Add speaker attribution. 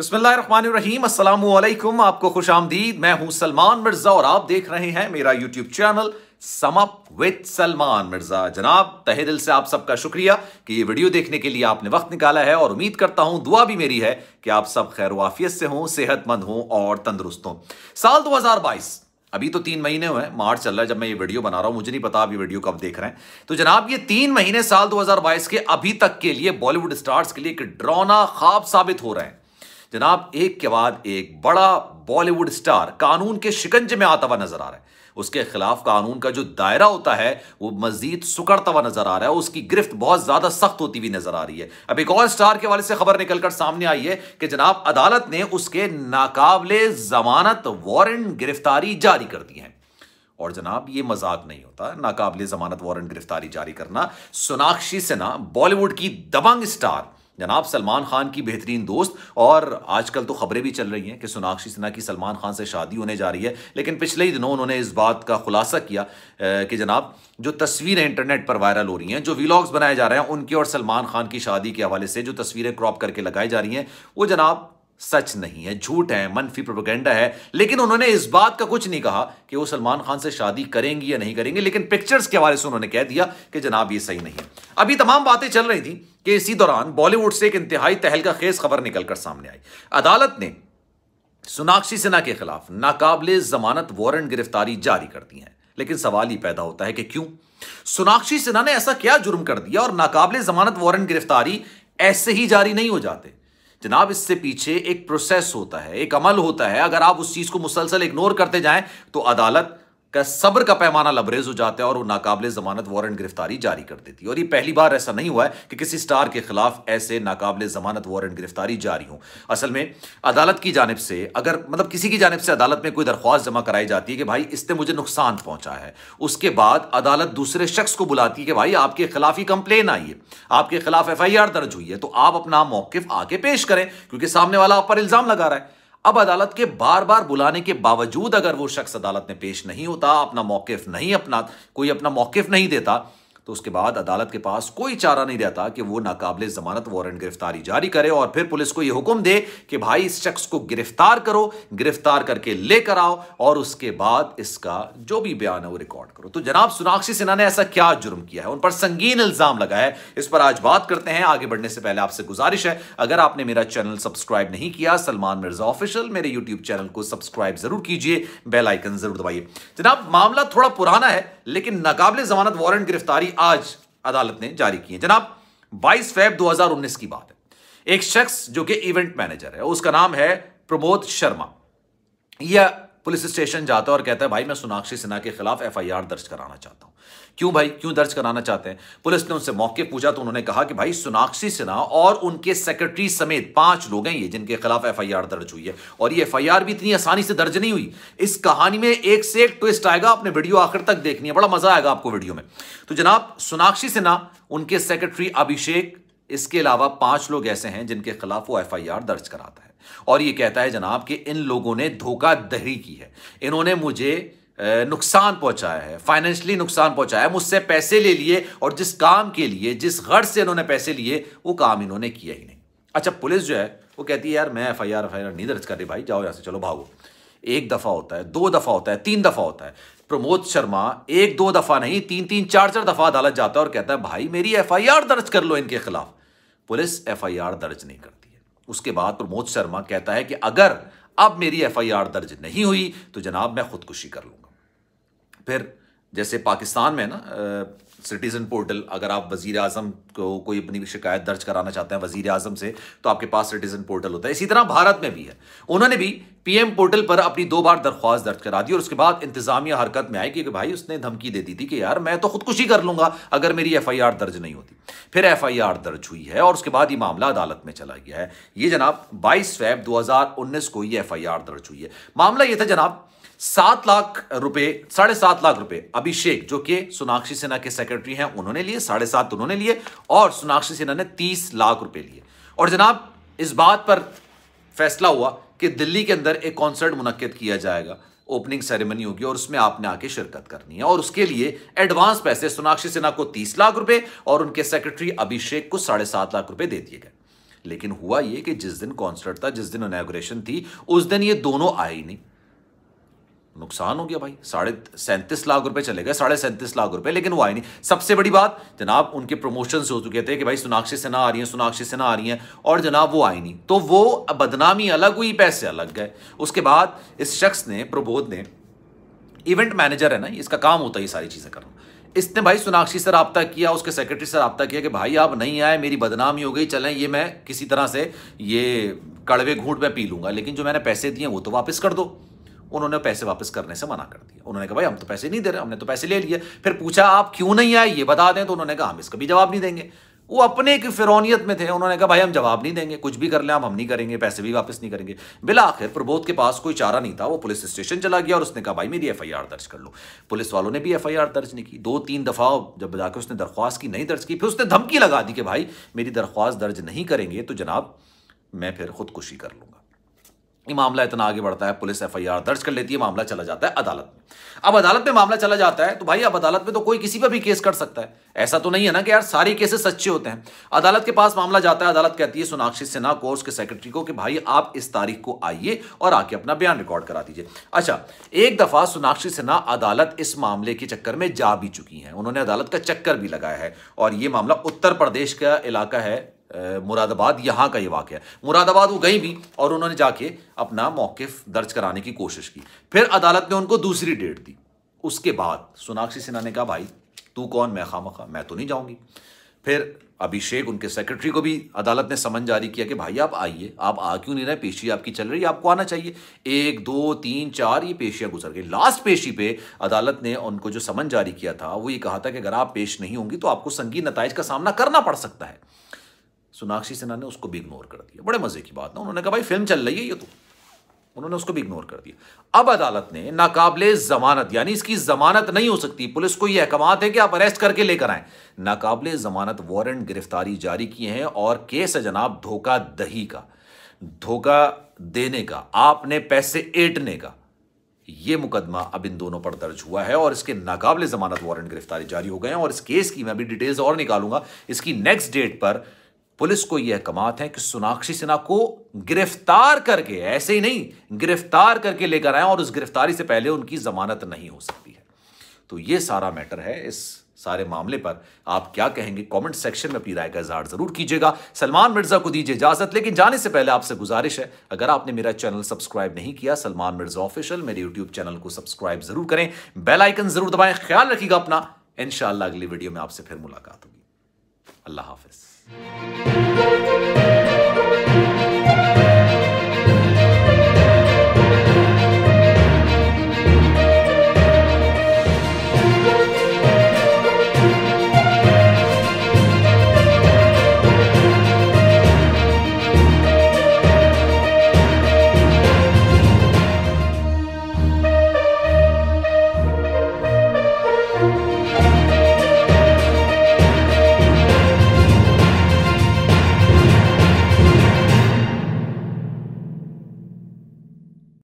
Speaker 1: बसमीम अल्लाम आपको खुश आमदीद मैं हूं सलमान मिर्जा और आप देख रहे हैं मेरा YouTube channel sum up with Salman Mirza जनाब तहे दिल से आप सबका शुक्रिया कि ये वीडियो देखने के लिए आपने वक्त निकाला है और उम्मीद करता हूं दुआ भी मेरी है कि आप सब खैर वाफियत से हों सेहतमंद हों और तंदुरुस्त हों साल 2022 अभी तो तीन महीने हुए हैं मार्च चल रहा है जब मैं ये वीडियो बना रहा हूं मुझे नहीं पता आप ये वीडियो कब देख रहे हैं तो जनाब ये तीन महीने साल 2022 के अभी तक के लिए बॉलीवुड स्टार्स के लिए एक ड्रोना खाब साबित हो रहे हैं जनाब एक के बाद एक बड़ा बॉलीवुड स्टार कानून के शिकंजे में आता हुआ नजर आ रहा है उसके खिलाफ कानून का जो दायरा होता है वो मजीद सुकड़ता हुआ नजर आ रहा है उसकी गिरफ्त बहुत ज्यादा सख्त होती हुई नजर आ रही है अब एक और स्टार के वाले से खबर निकलकर सामने आई है कि जनाब अदालत ने उसके नाकाबले जमानत वारंट गिरफ्तारी जारी कर दी है और जनाब ये मजाक नहीं होता नाकाबले जमानत वारंट गिरफ्तारी जारी करना सोनाक्षी सिन्हा बॉलीवुड की दबंग स्टार जनाब सलमान खान की बेहतरीन दोस्त और आजकल तो खबरें भी चल रही हैं कि सोनाक्षी सिन्हा की सलमान खान से शादी होने जा रही है लेकिन पिछले ही दिनों उन्होंने इस बात का खुलासा किया कि जनाब जो तस्वीरें इंटरनेट पर वायरल हो रही हैं जो वीलॉग्स बनाए जा रहे हैं उनकी और सलमान खान की शादी के हवाले से जो तस्वीरें क्रॉप करके लगाई जा रही हैं वो जनाब सच नहीं है झूठ है मनफी प्रोपोगेंडा है लेकिन उन्होंने इस बात का कुछ नहीं कहा कि वो सलमान खान से शादी करेंगी या नहीं करेंगे लेकिन पिक्चर्स के हवाले से उन्होंने कह दिया कि जनाब ये सही नहीं है अभी तमाम बातें चल रही थी कि इसी दौरान बॉलीवुड से एक इंतहाई तहलका खेज खबर निकलकर सामने आई अदालत ने सोनाक्षी सिन्हा के खिलाफ नाकाबले जमानत वारंट गिरफ्तारी जारी कर दी है लेकिन सवाल ही पैदा होता है कि क्यों सोनाक्षी सिन्हा ने ऐसा क्या जुर्म कर दिया और नाकाबले जमानत वारंट गिरफ्तारी ऐसे ही जारी नहीं हो जाते जनाब इससे पीछे एक प्रोसेस होता है एक अमल होता है अगर आप उस चीज को मुसलसल इग्नोर करते जाएं तो अदालत का सब्र का पैमाना लबरेज हो जाता है और वो नाकाबले जमानत वारंट गिरफ्तारी जारी कर देती है और ये पहली बार ऐसा नहीं हुआ है कि किसी स्टार के खिलाफ ऐसे नाकाबले जमानत वारंट गिरफ्तारी जारी हो असल में अदालत की जानब से अगर मतलब किसी की जानब से अदालत में कोई दरख्वास्त जमा कराई जाती है कि भाई इसने मुझे नुकसान पहुंचा है उसके बाद अदालत दूसरे शख्स को बुलाती है कि भाई आपके खिलाफ ही कंप्लेन आई है आपके खिलाफ एफ आई आर दर्ज हुई है तो आप अपना मौकफ आके पेश करें क्योंकि सामने वाला आप पर इल्जाम लगा रहा है अब अदालत के बार बार बुलाने के बावजूद अगर वो शख्स अदालत में पेश नहीं होता अपना मौकफ नहीं अपना कोई अपना मौकफ नहीं देता तो उसके बाद अदालत के पास कोई चारा नहीं रहता कि वो नाकाबले जमानत वारंट गिरफ्तारी जारी करे और फिर पुलिस को यह हुक्म दे कि भाई इस शख्स को गिरफ्तार करो गिरफ्तार करके लेकर आओ और उसके बाद इसका जो भी बयान है वो रिकॉर्ड करो तो जनाब सोनाक्षी सिन्हा ने ऐसा क्या जुर्म किया है उन पर संगीन इल्जाम लगा है इस पर आज बात करते हैं आगे बढ़ने से पहले आपसे गुजारिश है अगर आपने मेरा चैनल सब्सक्राइब नहीं किया सलमान मिर्जा ऑफिशियल मेरे यूट्यूब चैनल को सब्सक्राइब जरूर कीजिए बेलाइकन जरूर दबाइए जनाब मामला थोड़ा पुराना है लेकिन नाकाबले जमानत वारंट गिरफ्तारी आज अदालत ने जारी की है जनाब 22 फेब 2019 की बात है एक शख्स जो कि इवेंट मैनेजर है उसका नाम है प्रमोद शर्मा यह पुलिस स्टेशन जाता है और कहता है भाई मैं सोनाक्षी सिन्हा के खिलाफ एफआईआर दर्ज कराना चाहता हूँ क्यों भाई क्यों दर्ज कराना चाहते हैं पुलिस ने उनसे मौके पूछा तो उन्होंने कहा कि भाई सोनाक्षी सिन्हा और उनके सेक्रेटरी समेत पांच लोग हैं ये जिनके खिलाफ एफआईआर दर्ज हुई है और ये एफआईआर भी इतनी आसानी से दर्ज नहीं हुई इस कहानी में एक से एक ट्विस्ट आएगा आपने वीडियो आखिर तक देखनी है बड़ा मजा आएगा आपको वीडियो में तो जनाब सोनाक्षी सिन्हा उनके सेक्रेटरी अभिषेक इसके अलावा पांच लोग ऐसे हैं जिनके खिलाफ वो एफ दर्ज कराता है और ये कहता है जनाब कि इन लोगों ने दही की है इन्होंने मुझे नुकसान पहुंचाया है फाइनेंशियली नुकसान पहुंचाया है मुझसे पैसे ले लिए और जिस काम के लिए जिस घर से इन्होंने पैसे लिए वो काम इन्होंने किया ही नहीं अच्छा पुलिस जो है वो कहती है यार मैं F I R F I R नहीं दर्ज कर रही भाई जाओ यहाँ से चलो भागो एक दफ़ा होता है दो दफ़ा होता है तीन दफ़ा होता है प्रमोद शर्मा एक दो दफ़ा नहीं तीन तीन चार चार दफ़ा अदालत जाता है और कहता है भाई मेरी एफ आई आर दर्ज कर लो इनके खिलाफ पुलिस एफ दर्ज नहीं करती उसके बाद प्रमोद शर्मा कहता है कि अगर अब मेरी एफआईआर दर्ज नहीं हुई तो जनाब मैं खुदकुशी कर लूंगा फिर जैसे पाकिस्तान में ना सिटीज़न पोर्टल अगर आप वजीर आजम को कोई अपनी शिकायत दर्ज कराना चाहते हैं वजीर आजम से तो आपके पास सिटीज़न पोर्टल होता है इसी तरह भारत में भी है उन्होंने भी पीएम पोर्टल पर अपनी दो बार दरख्वास्त दर्ज करा दी और उसके बाद इंतजामिया हरकत में आई कि भाई उसने धमकी दे दी थी कि यार मैं तो खुदकुशी कर लूंगा अगर मेरी एफ दर्ज नहीं होती फिर एफ दर्ज हुई है और उसके बाद ये मामला अदालत में चला गया है ये जनाब बाईस फेब दो को ये एफ दर्ज हुई है मामला ये था जनाब सात लाख रुपए साढ़े सात लाख रुपए अभिषेक जो कि सोनाक्षी सेना के सेक्रेटरी सेक्रेटरी हैं उन्होंने लिए साढ़े सात उन्होंने लिए और सोनाक्षी सिन्हा ने तीस लाख रुपए लिए और जनाब इस बात पर फैसला हुआ कि दिल्ली के अंदर एक कॉन्सर्ट मुनद किया जाएगा ओपनिंग सेरेमनी होगी और उसमें आपने आके शिरकत करनी है और उसके लिए एडवांस पैसे सोनाक्षी सिन्हा को तीस लाख रुपए और उनके सेक्रेटरी अभिषेक को साढ़े सात लाख रुपए दे दिए गए लेकिन हुआ ये कि जिस दिन कॉन्सर्ट था जिस दिन इनाग्रेशन थी उस दिन ये दोनों आए ही नहीं नुकसान हो गया भाई साढ़े सैंतीस लाख रुपए चले गए साढ़े सैंतीस लाख रुपए लेकिन वो आए नहीं सबसे बड़ी बात जनाब उनके प्रमोशन हो चुके थे कि भाई सोनाक्षी सिन्हा आ रही है सोनाक्षी सिन्हा आ रही है और जनाब वो आई नहीं तो वो बदनामी अलग हुई पैसे अलग गए उसके बाद इस शख्स ने प्रबोध ने इवेंट मैनेजर है ना इसका काम होता है ये सारी चीज़ें करना इसने भाई सोनाक्षी से रबता किया उसके सेक्रेटरी से रबता किया कि भाई आप नहीं आए मेरी बदनामी हो गई चलें ये मैं किसी तरह से ये कड़वे घूट में पी लूँगा लेकिन जो मैंने पैसे दिए वो तो वापस कर दो उन्होंने पैसे वापस करने से मना कर दिया उन्होंने कहा भाई हम तो पैसे नहीं दे रहे हमने तो पैसे ले लिए फिर पूछा आप क्यों नहीं आए ये बता दें तो उन्होंने कहा हम इसका भी जवाब नहीं देंगे वो अपने की फिरौनीत में थे उन्होंने कहा भाई हम जवाब नहीं देंगे कुछ भी कर लें हम हम नहीं करेंगे पैसे भी वापस नहीं करेंगे बिला आखिर प्रबोध के पास कोई चारा नहीं था वो पुलिस स्टेशन चला गया और उसने कहा भाई मेरी एफ आई आर दर्ज कर लो पुलिस वालों ने भी एफ आई आर दर्ज नहीं की दो तीन दफ़ा जब जाकर उसने दरख्वास्त की नहीं दर्ज की फिर उसने धमकी लगा दी कि भाई मेरी दरख्वास्त दर्ज नहीं करेंगे तो जनाब मैं फिर खुदकुशी कर लूँगा ये मामला इतना आगे बढ़ता है पुलिस एफआईआर दर्ज कर लेती है मामला चला जाता है अदालत में अब अदालत में मामला चला जाता है तो भाई अब अदालत में तो कोई किसी पर भी केस कर सकता है ऐसा तो नहीं है ना कि यार सारे केसेस सच्चे होते हैं अदालत के पास मामला जाता है अदालत कहती है सोनाक्षी सिन्हा कोर्स के सेक्रेटरी को कि भाई आप इस तारीख को आइए और आके अपना बयान रिकॉर्ड करा दीजिए अच्छा एक दफा सोनाक्षी सिन्हा अदालत इस मामले के चक्कर में जा भी चुकी हैं उन्होंने अदालत का चक्कर भी लगाया है और ये मामला उत्तर प्रदेश का इलाका है मुरादाबाद यहाँ का ये वाक़ है मुरादाबाद वो गई भी और उन्होंने जाके अपना मौक़ दर्ज कराने की कोशिश की फिर अदालत ने उनको दूसरी डेट दी उसके बाद सोनाक्षी सिन्हा ने कहा भाई तू कौन मैं खाम खा मैं तो नहीं जाऊँगी फिर अभिषेक उनके सेक्रेटरी को भी अदालत ने समन जारी किया कि भाई आप आइए आप आ क्यों नहीं रहे पेशी आपकी चल रही है आपको आना चाहिए एक दो तीन चार ये पेशियां गुजर गई लास्ट पेशी पे अदालत ने उनको जो समन जारी किया था वो ये कहा था कि अगर आप पेश नहीं होंगी तो आपको संगीन नतज का सामना करना पड़ सकता है सोनाक्षी सिन्हा ने उसको भी इग्नोर कर दिया बड़े मज़े की बात ना उन्होंने कहा भाई फिल्म चल रही है ये तो उन्होंने उसको भी इग्नोर कर दिया अब अदालत ने नाकाबले जमानत यानी इसकी जमानत नहीं हो सकती पुलिस को यह अहकाम है कि आप अरेस्ट करके लेकर आए नाकाबले जमानत वारंट गिरफ्तारी जारी किए हैं और केस है जनाब धोखा दही का धोखा देने का आपने पैसे एटने का यह मुकदमा अब इन दोनों पर दर्ज हुआ है और इसके नाकाबले जमानत वारंट गिरफ्तारी जारी हो गए हैं और इस केस की मैं अभी डिटेल्स और निकालूंगा इसकी नेक्स्ट डेट पर पुलिस को यह कमात है कि सोनाक्षी सिन्हा को गिरफ्तार करके ऐसे ही नहीं गिरफ्तार करके लेकर आए और उस गिरफ्तारी से पहले उनकी जमानत नहीं हो सकती है तो यह सारा मैटर है इस सारे मामले पर आप क्या कहेंगे कमेंट सेक्शन में अपनी राय का इजहार जरूर कीजिएगा सलमान मिर्जा को दीजिए इजाजत लेकिन जाने से पहले आपसे गुजारिश है अगर आपने मेरा चैनल सब्सक्राइब नहीं किया सलमान मिर्जा ऑफिशियल मेरे यूट्यूब चैनल को सब्सक्राइब जरूर करें बेल आइकन जरूर दबाएं ख्याल रखिएगा अपना इनशाला अगली वीडियो में आपसे फिर मुलाकात होगी अल्लाह हाफिज Música